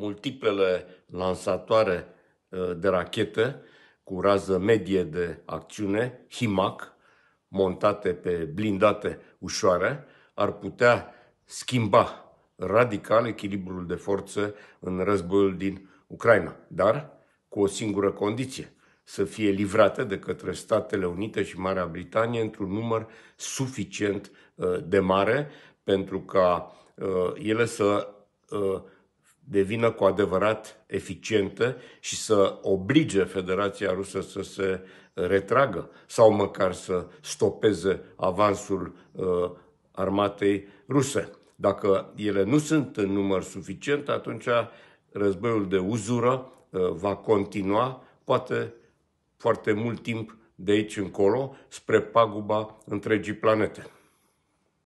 multiplele lansatoare uh, de rachetă cu rază medie de acțiune, HIMAC, montate pe blindate ușoare, ar putea schimba radical echilibrul de forță în războiul din Ucraina, dar cu o singură condiție, să fie livrate de către Statele Unite și Marea Britanie într-un număr suficient uh, de mare pentru ca uh, ele să devină cu adevărat eficientă și să oblige Federația Rusă să se retragă sau măcar să stopeze avansul uh, armatei ruse. Dacă ele nu sunt în număr suficient, atunci războiul de uzură uh, va continua, poate foarte mult timp de aici încolo, spre paguba întregii planete.